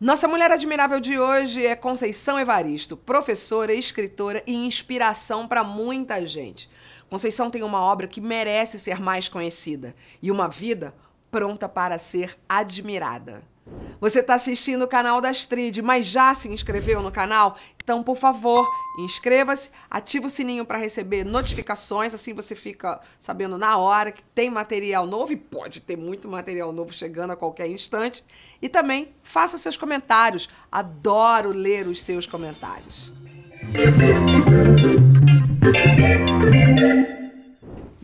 Nossa mulher admirável de hoje é Conceição Evaristo, professora, escritora e inspiração para muita gente. Conceição tem uma obra que merece ser mais conhecida e uma vida pronta para ser admirada. Você está assistindo o canal da Astrid, mas já se inscreveu no canal? Então, por favor, inscreva-se, ative o sininho para receber notificações, assim você fica sabendo na hora que tem material novo e pode ter muito material novo chegando a qualquer instante. E também faça seus comentários. Adoro ler os seus comentários.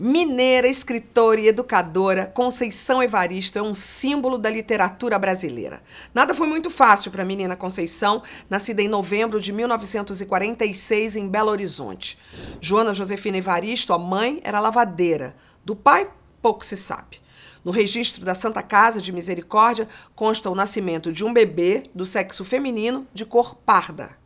Mineira, escritora e educadora, Conceição Evaristo é um símbolo da literatura brasileira. Nada foi muito fácil para a menina Conceição, nascida em novembro de 1946 em Belo Horizonte. Joana Josefina Evaristo, a mãe, era lavadeira. Do pai, pouco se sabe. No registro da Santa Casa de Misericórdia consta o nascimento de um bebê do sexo feminino de cor parda.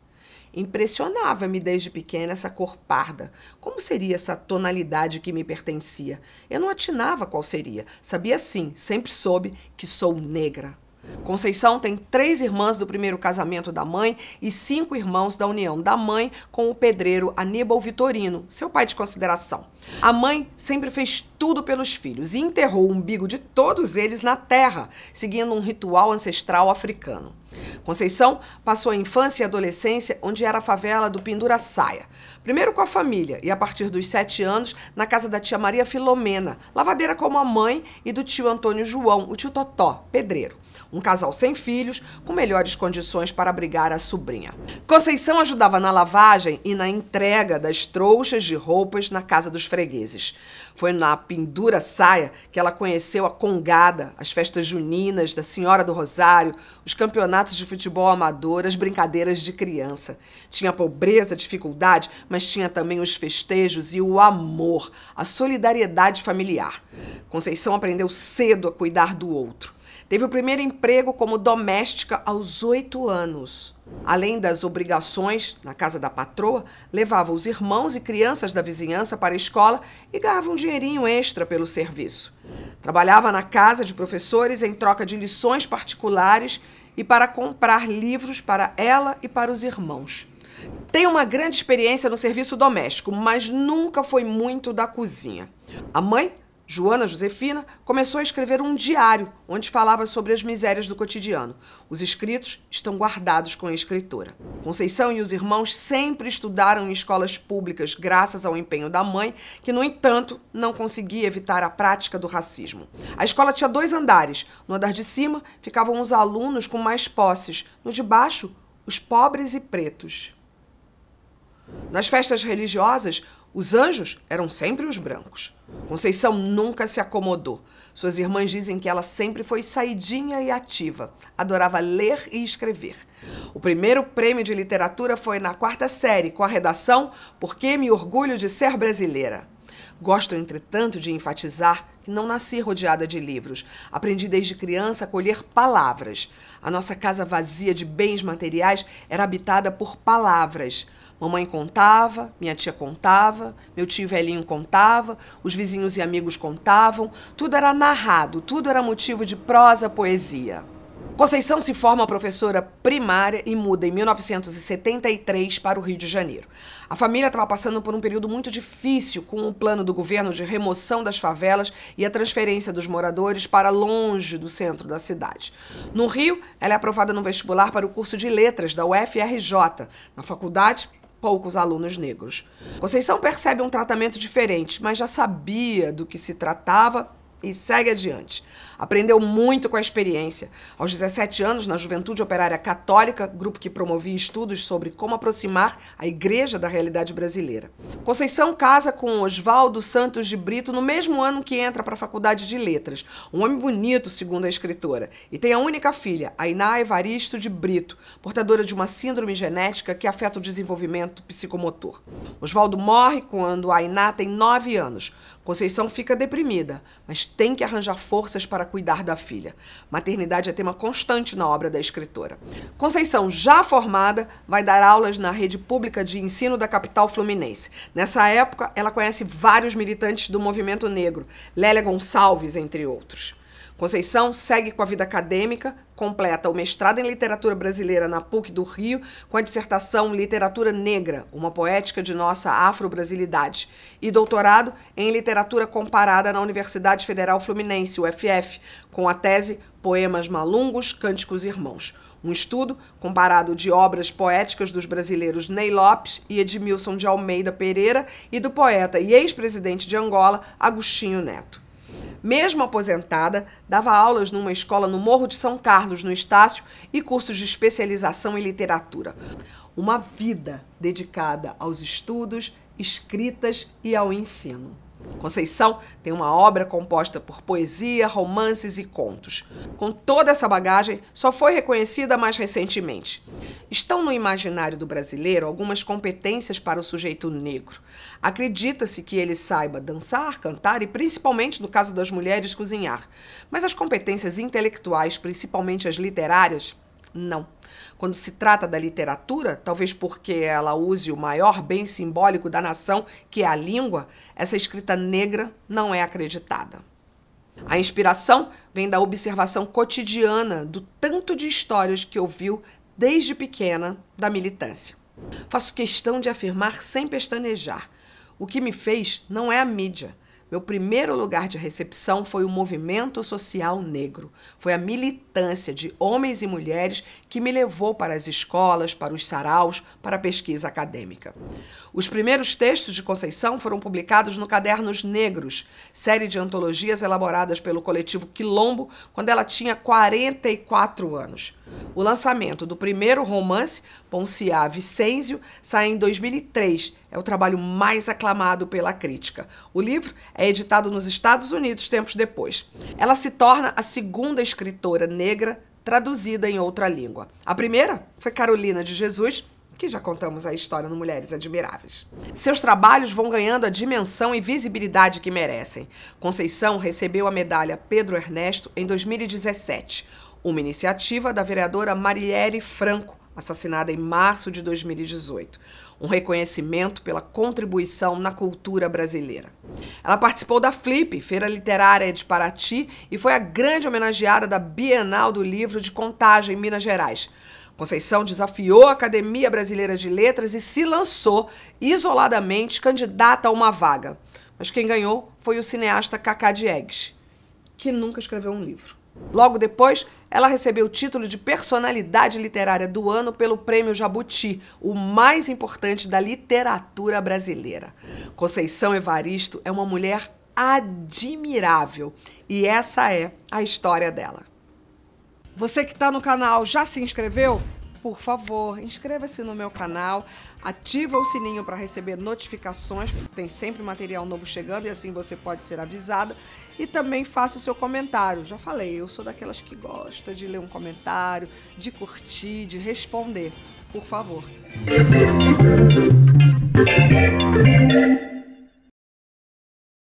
Impressionava-me desde pequena essa cor parda. Como seria essa tonalidade que me pertencia? Eu não atinava qual seria. Sabia sim, sempre soube que sou negra. Conceição tem três irmãs do primeiro casamento da mãe e cinco irmãos da união da mãe com o pedreiro Aníbal Vitorino, seu pai de consideração. A mãe sempre fez tudo pelos filhos e enterrou o umbigo de todos eles na terra, seguindo um ritual ancestral africano. Conceição passou a infância e adolescência onde era a favela do Saia. Primeiro com a família e a partir dos sete anos na casa da tia Maria Filomena, lavadeira como a mãe e do tio Antônio João, o tio Totó, pedreiro. Um casal sem filhos, com melhores condições para abrigar a sobrinha. Conceição ajudava na lavagem e na entrega das trouxas de roupas na casa dos fregueses. Foi na Pindura Saia que ela conheceu a Congada, as festas juninas da Senhora do Rosário, os campeonatos campeonatos de futebol amador, as brincadeiras de criança. Tinha pobreza, dificuldade, mas tinha também os festejos e o amor, a solidariedade familiar. Conceição aprendeu cedo a cuidar do outro. Teve o primeiro emprego como doméstica aos oito anos. Além das obrigações na casa da patroa, levava os irmãos e crianças da vizinhança para a escola e ganhava um dinheirinho extra pelo serviço. Trabalhava na casa de professores em troca de lições particulares e para comprar livros para ela e para os irmãos. Tem uma grande experiência no serviço doméstico, mas nunca foi muito da cozinha. A mãe Joana Josefina começou a escrever um diário onde falava sobre as misérias do cotidiano. Os escritos estão guardados com a escritora. Conceição e os irmãos sempre estudaram em escolas públicas, graças ao empenho da mãe, que, no entanto, não conseguia evitar a prática do racismo. A escola tinha dois andares. No andar de cima ficavam os alunos com mais posses, no de baixo, os pobres e pretos. Nas festas religiosas, os anjos eram sempre os brancos. Conceição nunca se acomodou. Suas irmãs dizem que ela sempre foi saidinha e ativa. Adorava ler e escrever. O primeiro prêmio de literatura foi na quarta série, com a redação Por que me orgulho de ser brasileira? Gosto, entretanto, de enfatizar que não nasci rodeada de livros. Aprendi desde criança a colher palavras. A nossa casa vazia de bens materiais era habitada por palavras. Mamãe contava, minha tia contava, meu tio velhinho contava, os vizinhos e amigos contavam, tudo era narrado, tudo era motivo de prosa, poesia. Conceição se forma professora primária e muda em 1973 para o Rio de Janeiro. A família estava passando por um período muito difícil com o plano do governo de remoção das favelas e a transferência dos moradores para longe do centro da cidade. No Rio, ela é aprovada no vestibular para o curso de letras da UFRJ, na Faculdade poucos alunos negros. Conceição percebe um tratamento diferente, mas já sabia do que se tratava e segue adiante. Aprendeu muito com a experiência. Aos 17 anos, na Juventude Operária Católica, grupo que promovia estudos sobre como aproximar a igreja da realidade brasileira. Conceição casa com Oswaldo Santos de Brito no mesmo ano que entra para a Faculdade de Letras. Um homem bonito, segundo a escritora, e tem a única filha, Ainá Evaristo de Brito, portadora de uma síndrome genética que afeta o desenvolvimento psicomotor. Oswaldo morre quando Ainá tem 9 anos. Conceição fica deprimida, mas tem que arranjar forças para cuidar da filha. Maternidade é tema constante na obra da escritora. Conceição, já formada, vai dar aulas na rede pública de ensino da capital fluminense. Nessa época, ela conhece vários militantes do movimento negro, Lélia Gonçalves, entre outros. Conceição segue com a vida acadêmica, completa o mestrado em literatura brasileira na PUC do Rio, com a dissertação Literatura Negra, uma poética de nossa afro-brasilidade, e doutorado em literatura comparada na Universidade Federal Fluminense, UFF, com a tese Poemas Malungos, Cânticos Irmãos. Um estudo comparado de obras poéticas dos brasileiros Ney Lopes e Edmilson de Almeida Pereira e do poeta e ex-presidente de Angola, Agostinho Neto mesmo aposentada, dava aulas numa escola no Morro de São Carlos, no Estácio, e cursos de especialização em literatura. Uma vida dedicada aos estudos, escritas e ao ensino. Conceição tem uma obra composta por poesia, romances e contos. Com toda essa bagagem, só foi reconhecida mais recentemente. Estão no imaginário do brasileiro algumas competências para o sujeito negro. Acredita-se que ele saiba dançar, cantar e, principalmente no caso das mulheres, cozinhar. Mas as competências intelectuais, principalmente as literárias, não. Quando se trata da literatura, talvez porque ela use o maior bem simbólico da nação, que é a língua, essa escrita negra não é acreditada. A inspiração vem da observação cotidiana do tanto de histórias que ouviu desde pequena da militância. Faço questão de afirmar sem pestanejar: o que me fez não é a mídia meu primeiro lugar de recepção foi o movimento social negro. Foi a militância de homens e mulheres que me levou para as escolas, para os saraus, para a pesquisa acadêmica. Os primeiros textos de Conceição foram publicados no Cadernos Negros, série de antologias elaboradas pelo coletivo Quilombo, quando ela tinha 44 anos. O lançamento do primeiro romance, Ponciá Vicêncio, sai em 2003. É o trabalho mais aclamado pela crítica. O livro é editado nos Estados Unidos tempos depois. Ela se torna a segunda escritora negra traduzida em outra língua. A primeira foi Carolina de Jesus, que já contamos a história no Mulheres Admiráveis. Seus trabalhos vão ganhando a dimensão e visibilidade que merecem. Conceição recebeu a medalha Pedro Ernesto em 2017 uma iniciativa da vereadora Marielle Franco, assassinada em março de 2018. Um reconhecimento pela contribuição na cultura brasileira. Ela participou da FLIP, Feira Literária de Paraty, e foi a grande homenageada da Bienal do Livro de Contagem, em Minas Gerais. Conceição desafiou a Academia Brasileira de Letras e se lançou isoladamente candidata a uma vaga. Mas quem ganhou foi o cineasta Cacá Diegues, que nunca escreveu um livro. Logo depois, ela recebeu o título de Personalidade Literária do Ano pelo Prêmio Jabuti, o mais importante da literatura brasileira. Conceição Evaristo é uma mulher admirável e essa é a história dela. Você que está no canal já se inscreveu? por favor, inscreva-se no meu canal, ativa o sininho para receber notificações, porque tem sempre material novo chegando e assim você pode ser avisada. E também faça o seu comentário. Já falei, eu sou daquelas que gosta de ler um comentário, de curtir, de responder. Por favor.